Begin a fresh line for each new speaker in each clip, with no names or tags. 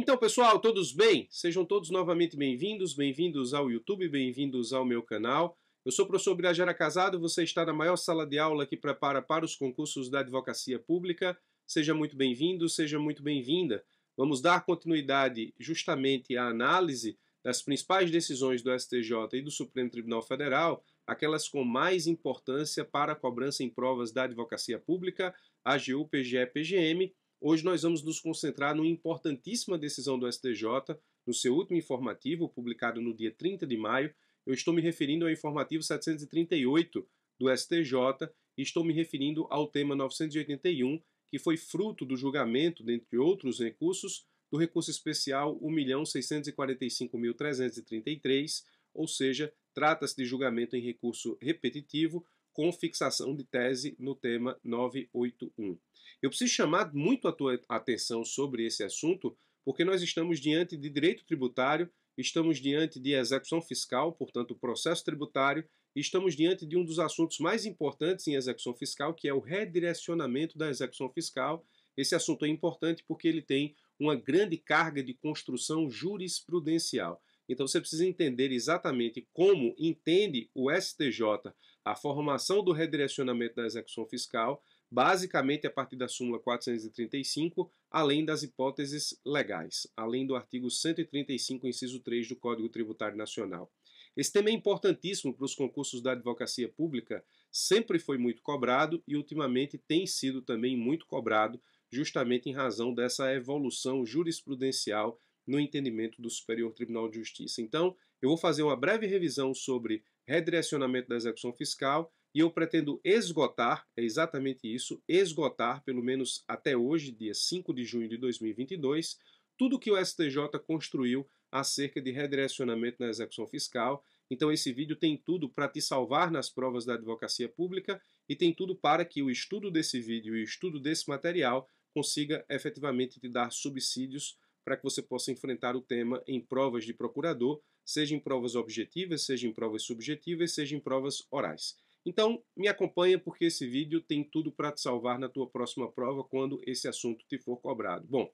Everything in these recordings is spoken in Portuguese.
Então, pessoal, todos bem? Sejam todos novamente bem-vindos, bem-vindos ao YouTube, bem-vindos ao meu canal. Eu sou o professor Birajara Casado, você está na maior sala de aula que prepara para os concursos da advocacia pública. Seja muito bem-vindo, seja muito bem-vinda. Vamos dar continuidade justamente à análise das principais decisões do STJ e do Supremo Tribunal Federal, aquelas com mais importância para a cobrança em provas da advocacia pública, AGU, PGE, PGM, Hoje nós vamos nos concentrar numa importantíssima decisão do STJ, no seu último informativo, publicado no dia 30 de maio. Eu estou me referindo ao informativo 738 do STJ e estou me referindo ao tema 981, que foi fruto do julgamento, dentre outros recursos, do recurso especial 1.645.333, ou seja, trata-se de julgamento em recurso repetitivo, com fixação de tese no tema 981. Eu preciso chamar muito a tua atenção sobre esse assunto, porque nós estamos diante de direito tributário, estamos diante de execução fiscal, portanto, processo tributário, e estamos diante de um dos assuntos mais importantes em execução fiscal, que é o redirecionamento da execução fiscal. Esse assunto é importante porque ele tem uma grande carga de construção jurisprudencial. Então você precisa entender exatamente como entende o STJ a formação do redirecionamento da execução fiscal, basicamente a partir da súmula 435, além das hipóteses legais, além do artigo 135, inciso 3 do Código Tributário Nacional. Esse tema é importantíssimo para os concursos da advocacia pública, sempre foi muito cobrado e ultimamente tem sido também muito cobrado, justamente em razão dessa evolução jurisprudencial no entendimento do Superior Tribunal de Justiça. Então, eu vou fazer uma breve revisão sobre redirecionamento da execução fiscal e eu pretendo esgotar, é exatamente isso, esgotar, pelo menos até hoje, dia 5 de junho de 2022, tudo que o STJ construiu acerca de redirecionamento na execução fiscal. Então, esse vídeo tem tudo para te salvar nas provas da advocacia pública e tem tudo para que o estudo desse vídeo e o estudo desse material consiga efetivamente te dar subsídios para que você possa enfrentar o tema em provas de procurador, seja em provas objetivas, seja em provas subjetivas, seja em provas orais. Então, me acompanha porque esse vídeo tem tudo para te salvar na tua próxima prova quando esse assunto te for cobrado. Bom,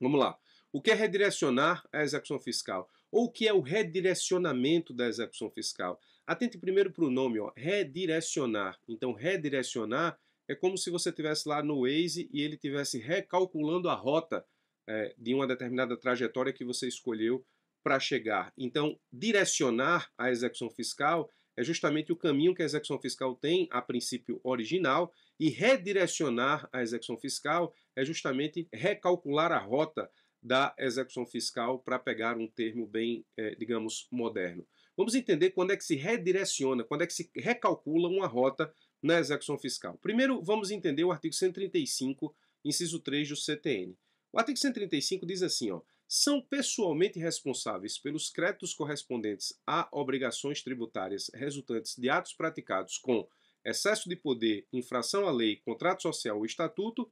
vamos lá. O que é redirecionar a execução fiscal? Ou o que é o redirecionamento da execução fiscal? Atente primeiro para o nome, ó, redirecionar. Então, redirecionar é como se você tivesse lá no Waze e ele tivesse recalculando a rota é, de uma determinada trajetória que você escolheu para chegar. Então, direcionar a execução fiscal é justamente o caminho que a execução fiscal tem a princípio original, e redirecionar a execução fiscal é justamente recalcular a rota da execução fiscal para pegar um termo bem, é, digamos, moderno. Vamos entender quando é que se redireciona, quando é que se recalcula uma rota na execução fiscal. Primeiro, vamos entender o artigo 135, inciso 3 do CTN. O artigo 135 diz assim, ó, são pessoalmente responsáveis pelos créditos correspondentes a obrigações tributárias resultantes de atos praticados com excesso de poder, infração à lei, contrato social ou estatuto,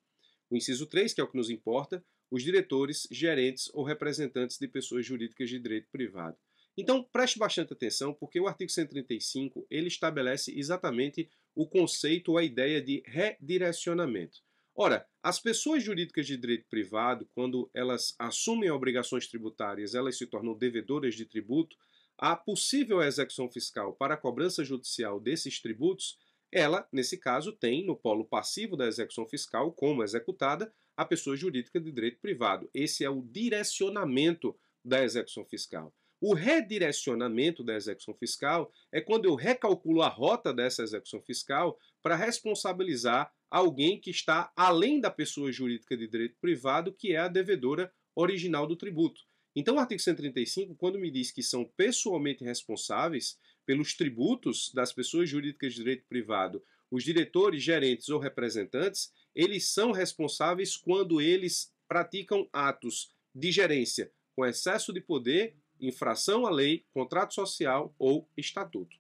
o inciso 3, que é o que nos importa, os diretores, gerentes ou representantes de pessoas jurídicas de direito privado. Então, preste bastante atenção, porque o artigo 135, ele estabelece exatamente o conceito ou a ideia de redirecionamento. Ora, as pessoas jurídicas de direito privado, quando elas assumem obrigações tributárias, elas se tornam devedoras de tributo, a possível execução fiscal para a cobrança judicial desses tributos, ela, nesse caso, tem no polo passivo da execução fiscal, como executada, a pessoa jurídica de direito privado. Esse é o direcionamento da execução fiscal. O redirecionamento da execução fiscal é quando eu recalculo a rota dessa execução fiscal para responsabilizar alguém que está além da pessoa jurídica de direito privado, que é a devedora original do tributo. Então, o artigo 135, quando me diz que são pessoalmente responsáveis pelos tributos das pessoas jurídicas de direito privado, os diretores, gerentes ou representantes, eles são responsáveis quando eles praticam atos de gerência com excesso de poder, infração à lei, contrato social ou estatuto.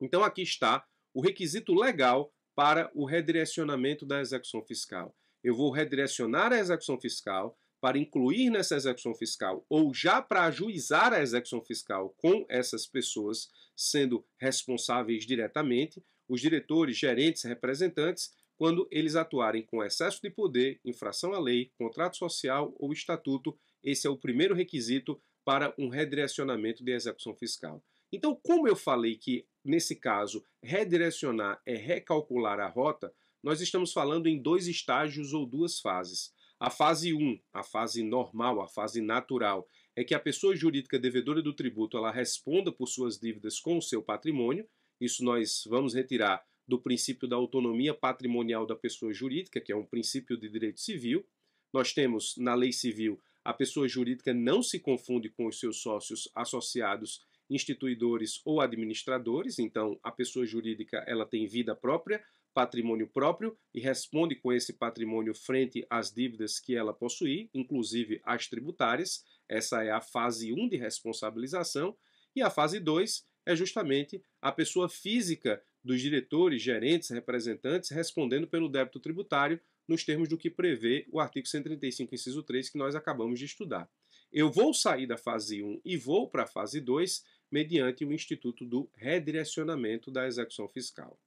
Então, aqui está o requisito legal para o redirecionamento da execução fiscal. Eu vou redirecionar a execução fiscal para incluir nessa execução fiscal ou já para ajuizar a execução fiscal com essas pessoas sendo responsáveis diretamente, os diretores, gerentes, representantes, quando eles atuarem com excesso de poder, infração à lei, contrato social ou estatuto, esse é o primeiro requisito para um redirecionamento de execução fiscal. Então, como eu falei que nesse caso, redirecionar é recalcular a rota, nós estamos falando em dois estágios ou duas fases. A fase 1, a fase normal, a fase natural, é que a pessoa jurídica devedora do tributo ela responda por suas dívidas com o seu patrimônio. Isso nós vamos retirar do princípio da autonomia patrimonial da pessoa jurídica, que é um princípio de direito civil. Nós temos na lei civil a pessoa jurídica não se confunde com os seus sócios associados instituidores ou administradores, então a pessoa jurídica ela tem vida própria, patrimônio próprio e responde com esse patrimônio frente às dívidas que ela possui, inclusive as tributárias. Essa é a fase 1 de responsabilização e a fase 2 é justamente a pessoa física dos diretores, gerentes, representantes respondendo pelo débito tributário nos termos do que prevê o artigo 135, inciso 3, que nós acabamos de estudar. Eu vou sair da fase 1 e vou para a fase 2 mediante o Instituto do Redirecionamento da Execução Fiscal.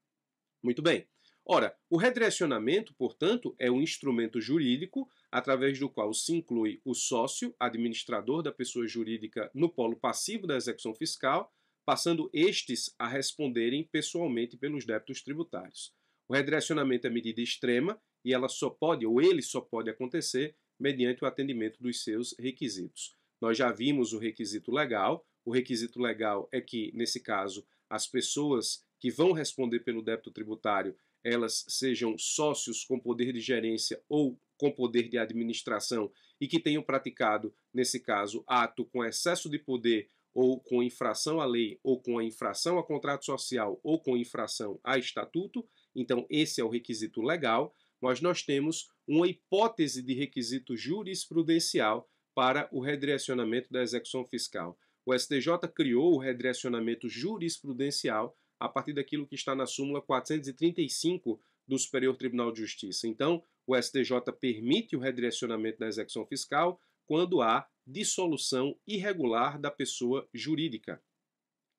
Muito bem. Ora, o redirecionamento, portanto, é um instrumento jurídico através do qual se inclui o sócio, administrador da pessoa jurídica, no polo passivo da execução fiscal, passando estes a responderem pessoalmente pelos débitos tributários. O redirecionamento é medida extrema e ela só pode, ou ele só pode acontecer, mediante o atendimento dos seus requisitos. Nós já vimos o requisito legal, o requisito legal é que, nesse caso, as pessoas que vão responder pelo débito tributário, elas sejam sócios com poder de gerência ou com poder de administração e que tenham praticado, nesse caso, ato com excesso de poder ou com infração à lei, ou com a infração a contrato social, ou com infração a estatuto. Então, esse é o requisito legal, mas nós temos uma hipótese de requisito jurisprudencial para o redirecionamento da execução fiscal. O STJ criou o redirecionamento jurisprudencial a partir daquilo que está na súmula 435 do Superior Tribunal de Justiça. Então, o STJ permite o redirecionamento da execução fiscal quando há dissolução irregular da pessoa jurídica.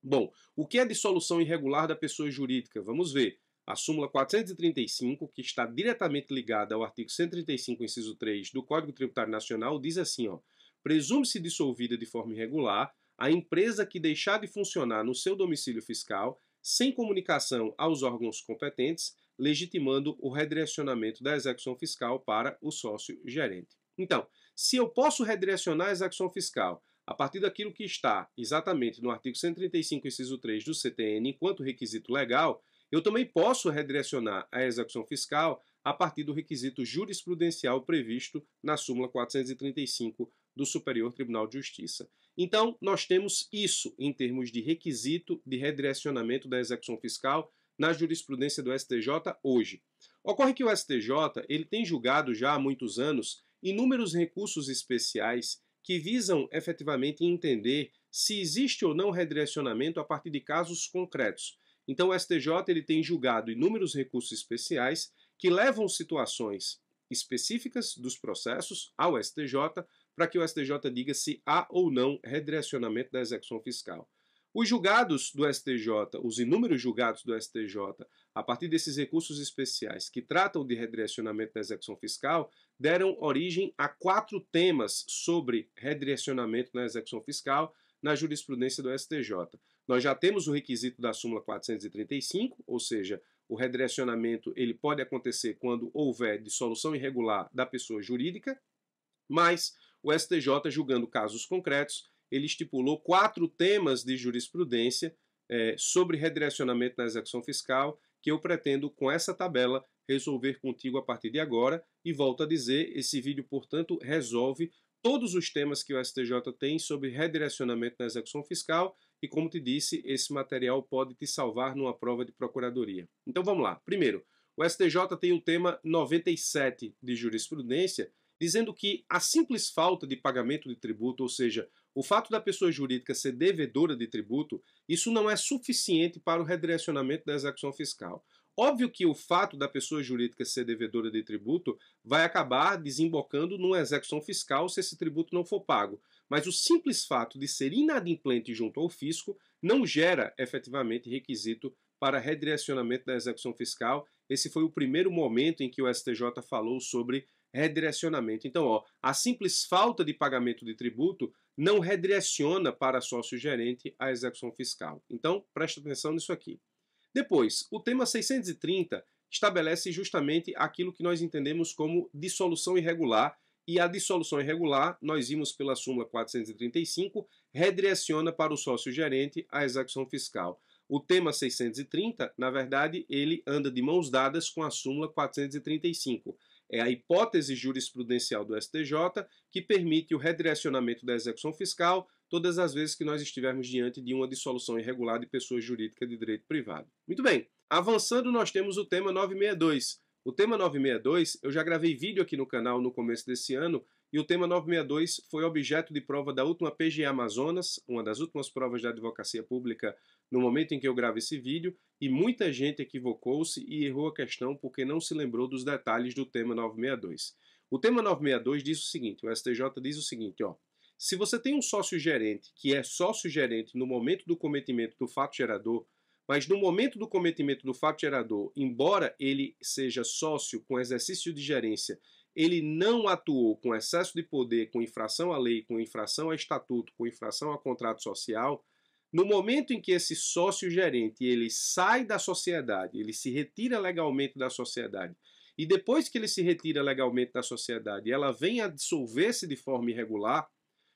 Bom, o que é dissolução irregular da pessoa jurídica? Vamos ver. A súmula 435, que está diretamente ligada ao artigo 135, inciso 3 do Código Tributário Nacional, diz assim, ó: Presume-se dissolvida de forma irregular a empresa que deixar de funcionar no seu domicílio fiscal sem comunicação aos órgãos competentes, legitimando o redirecionamento da execução fiscal para o sócio gerente. Então, se eu posso redirecionar a execução fiscal a partir daquilo que está exatamente no artigo 135, inciso 3 do CTN, enquanto requisito legal, eu também posso redirecionar a execução fiscal a partir do requisito jurisprudencial previsto na súmula 435 do Superior Tribunal de Justiça. Então, nós temos isso em termos de requisito de redirecionamento da execução fiscal na jurisprudência do STJ hoje. Ocorre que o STJ ele tem julgado já há muitos anos inúmeros recursos especiais que visam efetivamente entender se existe ou não redirecionamento a partir de casos concretos. Então, o STJ ele tem julgado inúmeros recursos especiais que levam situações específicas dos processos ao STJ para que o STJ diga se há ou não redirecionamento da execução fiscal. Os julgados do STJ, os inúmeros julgados do STJ, a partir desses recursos especiais que tratam de redirecionamento da execução fiscal, deram origem a quatro temas sobre redirecionamento na execução fiscal na jurisprudência do STJ. Nós já temos o requisito da súmula 435, ou seja, o redirecionamento ele pode acontecer quando houver dissolução irregular da pessoa jurídica, mas o STJ, julgando casos concretos, ele estipulou quatro temas de jurisprudência é, sobre redirecionamento na execução fiscal que eu pretendo, com essa tabela, resolver contigo a partir de agora. E volto a dizer, esse vídeo, portanto, resolve todos os temas que o STJ tem sobre redirecionamento na execução fiscal e, como te disse, esse material pode te salvar numa prova de procuradoria. Então vamos lá. Primeiro, o STJ tem o tema 97 de jurisprudência, dizendo que a simples falta de pagamento de tributo, ou seja, o fato da pessoa jurídica ser devedora de tributo, isso não é suficiente para o redirecionamento da execução fiscal. Óbvio que o fato da pessoa jurídica ser devedora de tributo vai acabar desembocando numa execução fiscal se esse tributo não for pago, mas o simples fato de ser inadimplente junto ao fisco não gera efetivamente requisito para redirecionamento da execução fiscal. Esse foi o primeiro momento em que o STJ falou sobre redirecionamento. Então, ó, a simples falta de pagamento de tributo não redireciona para sócio gerente a execução fiscal. Então, preste atenção nisso aqui. Depois, o tema 630 estabelece justamente aquilo que nós entendemos como dissolução irregular, e a dissolução irregular, nós vimos pela súmula 435, redireciona para o sócio gerente a execução fiscal. O tema 630, na verdade, ele anda de mãos dadas com a súmula 435. É a hipótese jurisprudencial do STJ que permite o redirecionamento da execução fiscal todas as vezes que nós estivermos diante de uma dissolução irregular de pessoa jurídica de direito privado. Muito bem, avançando, nós temos o tema 962. O tema 962, eu já gravei vídeo aqui no canal no começo desse ano, e o tema 962 foi objeto de prova da última PGA Amazonas, uma das últimas provas da advocacia pública no momento em que eu gravo esse vídeo, e muita gente equivocou-se e errou a questão porque não se lembrou dos detalhes do tema 962. O tema 962 diz o seguinte, o STJ diz o seguinte, ó: se você tem um sócio gerente que é sócio gerente no momento do cometimento do fato gerador, mas no momento do cometimento do fato gerador, embora ele seja sócio com exercício de gerência, ele não atuou com excesso de poder, com infração à lei, com infração a estatuto, com infração a contrato social, no momento em que esse sócio gerente ele sai da sociedade, ele se retira legalmente da sociedade, e depois que ele se retira legalmente da sociedade, ela vem a dissolver-se de forma irregular,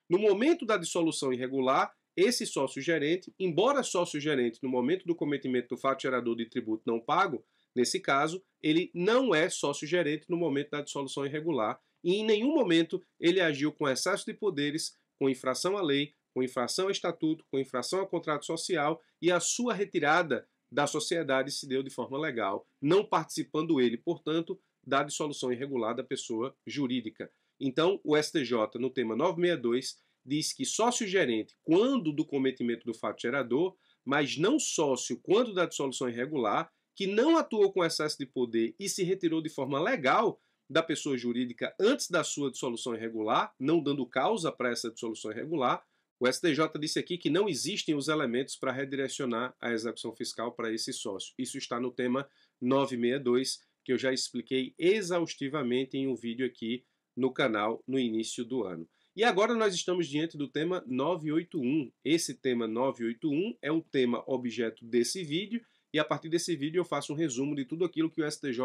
no momento da dissolução irregular, esse sócio gerente, embora sócio gerente no momento do cometimento do fato gerador de tributo não pago, nesse caso, ele não é sócio gerente no momento da dissolução irregular e em nenhum momento ele agiu com excesso de poderes, com infração à lei com infração ao estatuto, com infração ao contrato social e a sua retirada da sociedade se deu de forma legal, não participando ele, portanto, da dissolução irregular da pessoa jurídica. Então, o STJ, no tema 962, diz que sócio gerente, quando do cometimento do fato gerador, mas não sócio quando da dissolução irregular, que não atuou com excesso de poder e se retirou de forma legal da pessoa jurídica antes da sua dissolução irregular, não dando causa para essa dissolução irregular, o STJ disse aqui que não existem os elementos para redirecionar a execução fiscal para esse sócio. Isso está no tema 962, que eu já expliquei exaustivamente em um vídeo aqui no canal no início do ano. E agora nós estamos diante do tema 981. Esse tema 981 é o tema objeto desse vídeo, e a partir desse vídeo eu faço um resumo de tudo aquilo que o STJ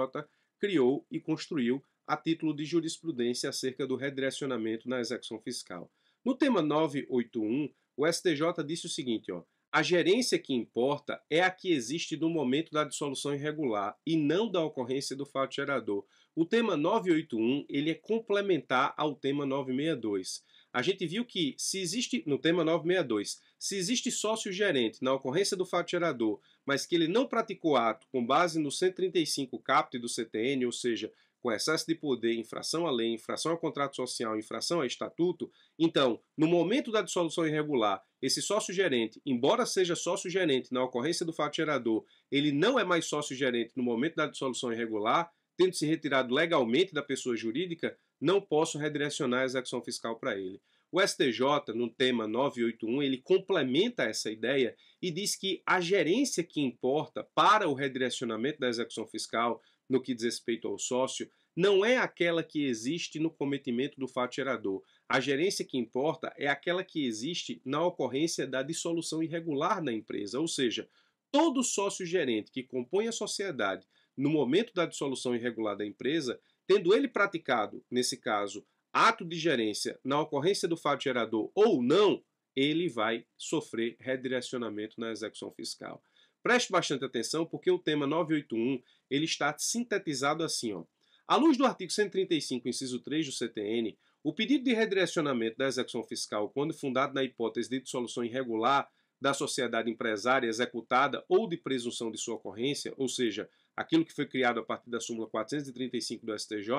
criou e construiu a título de jurisprudência acerca do redirecionamento na execução fiscal. No tema 981, o STJ disse o seguinte, ó, a gerência que importa é a que existe no momento da dissolução irregular e não da ocorrência do fato gerador. O tema 981 ele é complementar ao tema 962. A gente viu que se existe no tema 962, se existe sócio gerente na ocorrência do fato gerador, mas que ele não praticou ato com base no 135 caput do CTN, ou seja, com excesso de poder, infração à lei, infração ao contrato social, infração ao estatuto, então, no momento da dissolução irregular, esse sócio gerente, embora seja sócio gerente na ocorrência do fato gerador, ele não é mais sócio gerente no momento da dissolução irregular, tendo se retirado legalmente da pessoa jurídica, não posso redirecionar a execução fiscal para ele. O STJ, no tema 981, ele complementa essa ideia e diz que a gerência que importa para o redirecionamento da execução fiscal no que diz respeito ao sócio não é aquela que existe no cometimento do fato gerador. A gerência que importa é aquela que existe na ocorrência da dissolução irregular da empresa, ou seja, todo sócio gerente que compõe a sociedade no momento da dissolução irregular da empresa, tendo ele praticado, nesse caso, ato de gerência na ocorrência do fato gerador ou não, ele vai sofrer redirecionamento na execução fiscal. Preste bastante atenção porque o tema 981 ele está sintetizado assim, ó. À luz do artigo 135, inciso 3 do CTN, o pedido de redirecionamento da execução fiscal, quando fundado na hipótese de dissolução irregular da sociedade empresária executada ou de presunção de sua ocorrência, ou seja, aquilo que foi criado a partir da súmula 435 do STJ,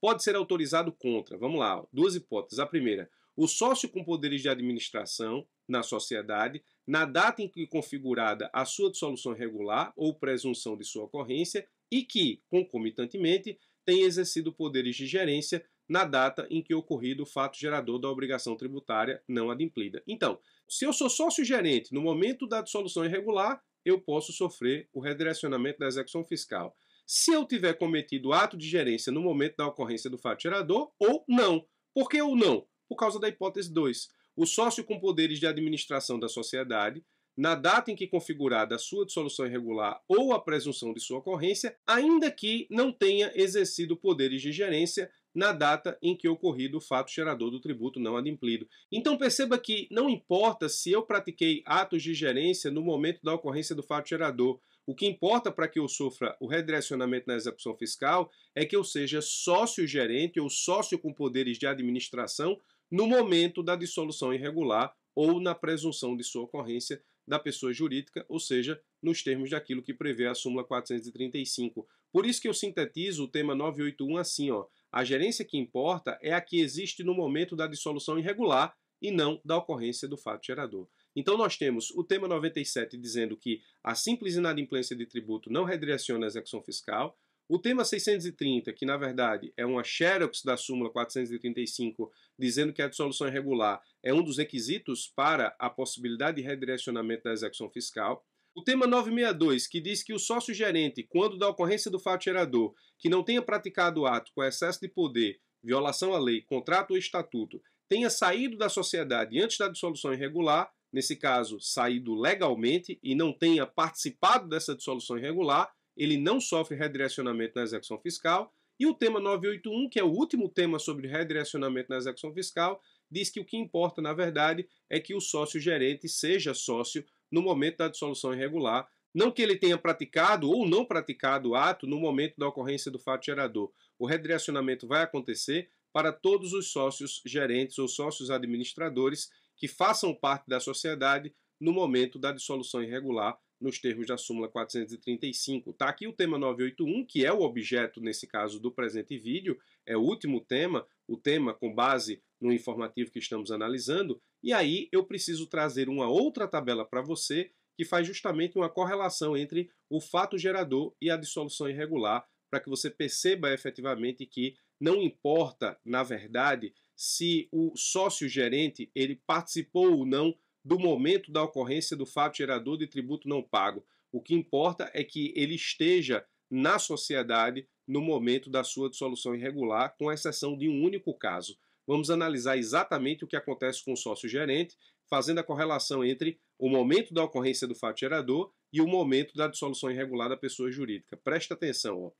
pode ser autorizado contra. Vamos lá, duas hipóteses. A primeira, o sócio com poderes de administração na sociedade na data em que configurada a sua dissolução regular ou presunção de sua ocorrência e que, concomitantemente, tenha exercido poderes de gerência na data em que ocorrido o fato gerador da obrigação tributária não adimplida. Então, se eu sou sócio gerente no momento da dissolução irregular, eu posso sofrer o redirecionamento da execução fiscal. Se eu tiver cometido ato de gerência no momento da ocorrência do fato gerador, ou não. Por que ou não? Por causa da hipótese 2 o sócio com poderes de administração da sociedade, na data em que configurada a sua dissolução irregular ou a presunção de sua ocorrência, ainda que não tenha exercido poderes de gerência na data em que ocorrido o fato gerador do tributo não adimplido. Então perceba que não importa se eu pratiquei atos de gerência no momento da ocorrência do fato gerador, o que importa para que eu sofra o redirecionamento na execução fiscal é que eu seja sócio gerente ou sócio com poderes de administração no momento da dissolução irregular ou na presunção de sua ocorrência da pessoa jurídica, ou seja, nos termos daquilo que prevê a súmula 435. Por isso que eu sintetizo o tema 981 assim, ó. A gerência que importa é a que existe no momento da dissolução irregular e não da ocorrência do fato gerador. Então nós temos o tema 97 dizendo que a simples inadimplência de tributo não redireciona a execução fiscal, o tema 630, que na verdade é uma xerox da súmula 435, dizendo que a dissolução irregular é um dos requisitos para a possibilidade de redirecionamento da execução fiscal. O tema 962, que diz que o sócio gerente, quando da ocorrência do fato gerador, que não tenha praticado o ato com excesso de poder, violação à lei, contrato ou estatuto, tenha saído da sociedade antes da dissolução irregular, nesse caso, saído legalmente e não tenha participado dessa dissolução irregular, ele não sofre redirecionamento na execução fiscal. E o tema 981, que é o último tema sobre redirecionamento na execução fiscal, diz que o que importa, na verdade, é que o sócio gerente seja sócio no momento da dissolução irregular, não que ele tenha praticado ou não praticado o ato no momento da ocorrência do fato gerador. O redirecionamento vai acontecer para todos os sócios gerentes ou sócios administradores que façam parte da sociedade no momento da dissolução irregular nos termos da súmula 435. Está aqui o tema 981, que é o objeto, nesse caso, do presente vídeo, é o último tema, o tema com base no informativo que estamos analisando, e aí eu preciso trazer uma outra tabela para você que faz justamente uma correlação entre o fato gerador e a dissolução irregular, para que você perceba efetivamente que não importa, na verdade, se o sócio gerente ele participou ou não do momento da ocorrência do fato gerador de tributo não pago. O que importa é que ele esteja na sociedade no momento da sua dissolução irregular, com exceção de um único caso. Vamos analisar exatamente o que acontece com o sócio gerente, fazendo a correlação entre o momento da ocorrência do fato gerador e o momento da dissolução irregular da pessoa jurídica. Presta atenção, ó.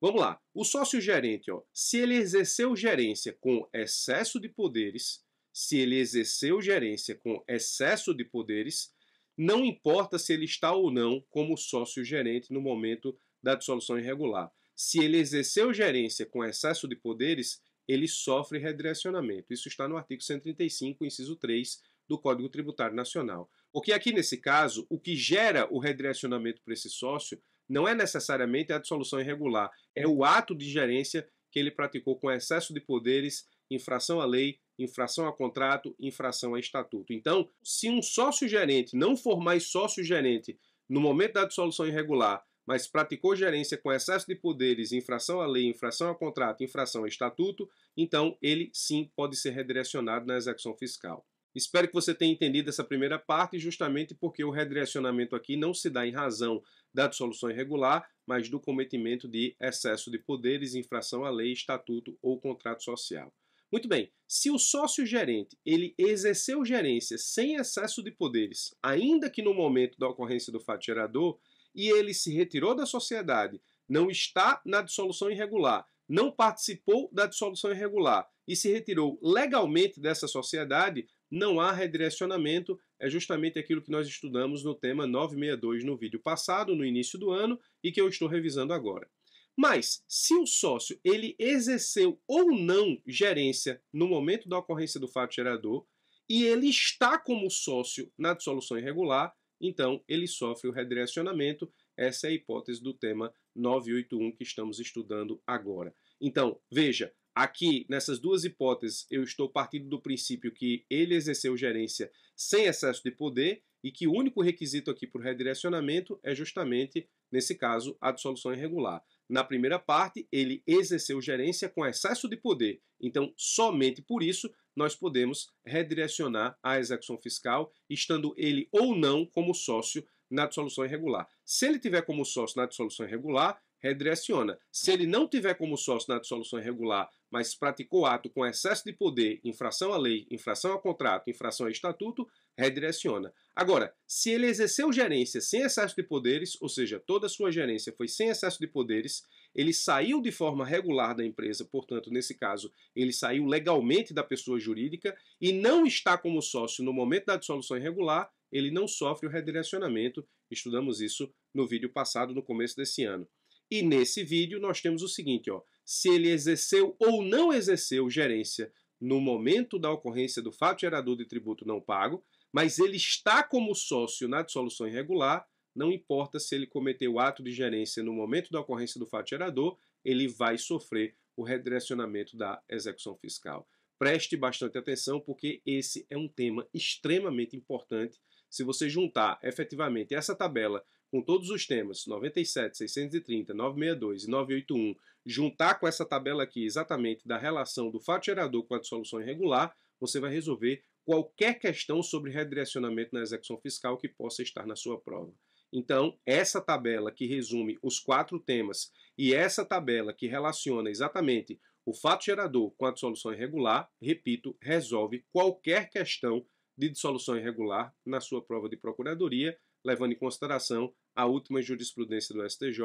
Vamos lá. O sócio gerente, ó, se ele exerceu gerência com excesso de poderes, se ele exerceu gerência com excesso de poderes, não importa se ele está ou não como sócio gerente no momento da dissolução irregular. Se ele exerceu gerência com excesso de poderes, ele sofre redirecionamento. Isso está no artigo 135, inciso 3 do Código Tributário Nacional. Porque aqui nesse caso, o que gera o redirecionamento para esse sócio não é necessariamente a dissolução irregular, é o ato de gerência que ele praticou com excesso de poderes, infração à lei, infração a contrato, infração a estatuto. Então, se um sócio gerente não for mais sócio gerente no momento da dissolução irregular, mas praticou gerência com excesso de poderes, infração à lei, infração a contrato, infração a estatuto, então ele sim pode ser redirecionado na execução fiscal. Espero que você tenha entendido essa primeira parte, justamente porque o redirecionamento aqui não se dá em razão da dissolução irregular, mas do cometimento de excesso de poderes, infração à lei, estatuto ou contrato social. Muito bem, se o sócio gerente ele exerceu gerência sem excesso de poderes, ainda que no momento da ocorrência do fato gerador, e ele se retirou da sociedade, não está na dissolução irregular, não participou da dissolução irregular e se retirou legalmente dessa sociedade, não há redirecionamento, é justamente aquilo que nós estudamos no tema 962 no vídeo passado, no início do ano, e que eu estou revisando agora. Mas, se o sócio ele exerceu ou não gerência no momento da ocorrência do fato gerador e ele está como sócio na dissolução irregular, então ele sofre o redirecionamento. Essa é a hipótese do tema 981 que estamos estudando agora. Então, veja, aqui nessas duas hipóteses eu estou partindo do princípio que ele exerceu gerência sem excesso de poder e que o único requisito aqui para o redirecionamento é justamente, nesse caso, a dissolução irregular. Na primeira parte, ele exerceu gerência com excesso de poder. Então, somente por isso, nós podemos redirecionar a execução fiscal, estando ele ou não como sócio na dissolução irregular. Se ele tiver como sócio na dissolução irregular, redireciona. Se ele não tiver como sócio na dissolução irregular, mas praticou ato com excesso de poder, infração à lei, infração ao contrato, infração ao estatuto, redireciona. Agora, se ele exerceu gerência sem excesso de poderes, ou seja, toda sua gerência foi sem excesso de poderes, ele saiu de forma regular da empresa, portanto, nesse caso, ele saiu legalmente da pessoa jurídica e não está como sócio no momento da dissolução irregular, ele não sofre o redirecionamento. Estudamos isso no vídeo passado, no começo desse ano. E nesse vídeo nós temos o seguinte, ó, se ele exerceu ou não exerceu gerência no momento da ocorrência do fato gerador de tributo não pago, mas ele está como sócio na dissolução irregular, não importa se ele cometeu o ato de gerência no momento da ocorrência do fato gerador, ele vai sofrer o redirecionamento da execução fiscal. Preste bastante atenção, porque esse é um tema extremamente importante. Se você juntar efetivamente essa tabela com todos os temas 97, 630, 962 e 981, juntar com essa tabela aqui exatamente da relação do fato gerador com a dissolução irregular, você vai resolver qualquer questão sobre redirecionamento na execução fiscal que possa estar na sua prova. Então, essa tabela que resume os quatro temas e essa tabela que relaciona exatamente o fato gerador com a dissolução irregular, repito, resolve qualquer questão de dissolução irregular na sua prova de procuradoria levando em consideração a última jurisprudência do STJ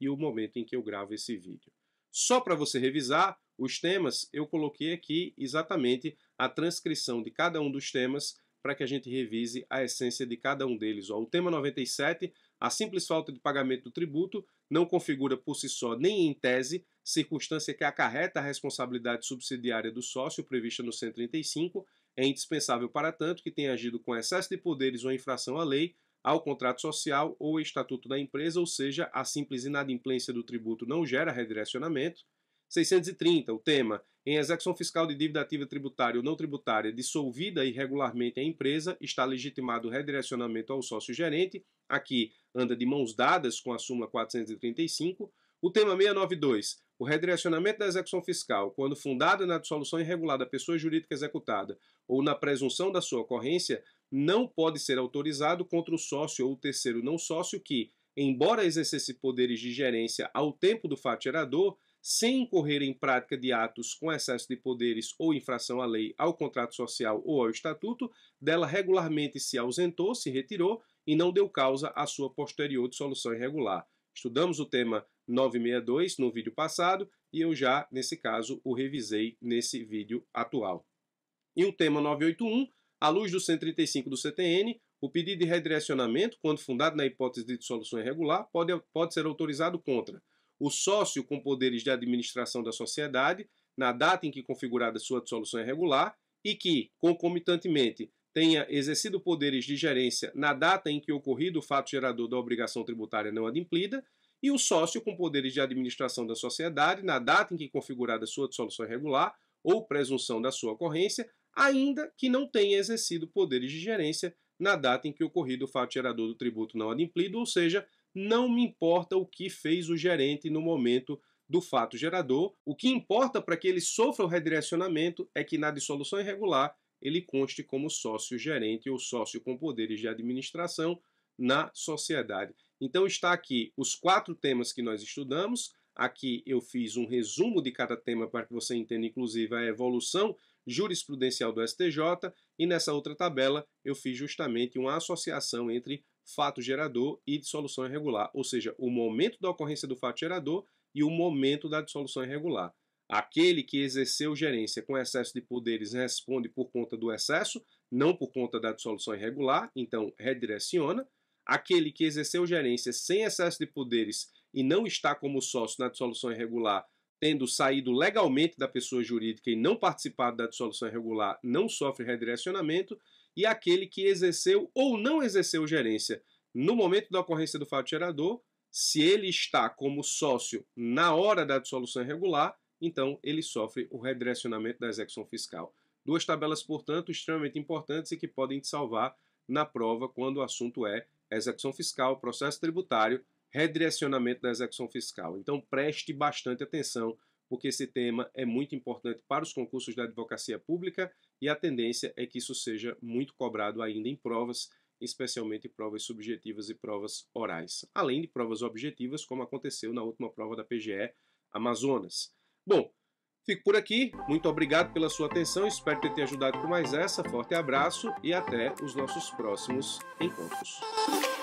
e o momento em que eu gravo esse vídeo. Só para você revisar os temas, eu coloquei aqui exatamente a transcrição de cada um dos temas para que a gente revise a essência de cada um deles. Ó, o tema 97, a simples falta de pagamento do tributo, não configura por si só, nem em tese, circunstância que acarreta a responsabilidade subsidiária do sócio prevista no 135, é indispensável para tanto que tenha agido com excesso de poderes ou infração à lei ao contrato social ou estatuto da empresa, ou seja, a simples inadimplência do tributo não gera redirecionamento. 630, o tema, em execução fiscal de dívida ativa tributária ou não tributária dissolvida irregularmente a empresa, está legitimado o redirecionamento ao sócio gerente, aqui anda de mãos dadas com a súmula 435. O tema 692, o redirecionamento da execução fiscal, quando fundada na dissolução irregular da pessoa jurídica executada ou na presunção da sua ocorrência, não pode ser autorizado contra o sócio ou o terceiro não sócio que, embora exercesse poderes de gerência ao tempo do fato gerador, sem incorrer em prática de atos com excesso de poderes ou infração à lei, ao contrato social ou ao estatuto, dela regularmente se ausentou, se retirou e não deu causa à sua posterior dissolução irregular. Estudamos o tema 962 no vídeo passado e eu já, nesse caso, o revisei nesse vídeo atual. E o tema 981 à luz do 135 do CTN, o pedido de redirecionamento, quando fundado na hipótese de dissolução irregular, pode, pode ser autorizado contra o sócio com poderes de administração da sociedade, na data em que configurada sua dissolução irregular, e que, concomitantemente, tenha exercido poderes de gerência na data em que ocorrido o fato gerador da obrigação tributária não adimplida, e o sócio com poderes de administração da sociedade, na data em que configurada sua dissolução irregular ou presunção da sua ocorrência, ainda que não tenha exercido poderes de gerência na data em que ocorrido o fato gerador do tributo não adimplido, ou seja, não me importa o que fez o gerente no momento do fato gerador. O que importa para que ele sofra o redirecionamento é que na dissolução irregular ele conste como sócio gerente ou sócio com poderes de administração na sociedade. Então está aqui os quatro temas que nós estudamos, Aqui eu fiz um resumo de cada tema para que você entenda, inclusive, a evolução jurisprudencial do STJ, e nessa outra tabela eu fiz justamente uma associação entre fato gerador e dissolução irregular, ou seja, o momento da ocorrência do fato gerador e o momento da dissolução irregular. Aquele que exerceu gerência com excesso de poderes responde por conta do excesso, não por conta da dissolução irregular, então redireciona. Aquele que exerceu gerência sem excesso de poderes e não está como sócio na dissolução irregular, tendo saído legalmente da pessoa jurídica e não participado da dissolução irregular, não sofre redirecionamento, e aquele que exerceu ou não exerceu gerência no momento da ocorrência do fato gerador, se ele está como sócio na hora da dissolução irregular, então ele sofre o redirecionamento da execução fiscal. Duas tabelas, portanto, extremamente importantes e que podem te salvar na prova quando o assunto é execução fiscal, processo tributário redirecionamento da execução fiscal. Então preste bastante atenção, porque esse tema é muito importante para os concursos da advocacia pública e a tendência é que isso seja muito cobrado ainda em provas, especialmente provas subjetivas e provas orais, além de provas objetivas, como aconteceu na última prova da PGE Amazonas. Bom, Fico por aqui, muito obrigado pela sua atenção, espero ter te ajudado com mais essa. Forte abraço e até os nossos próximos encontros.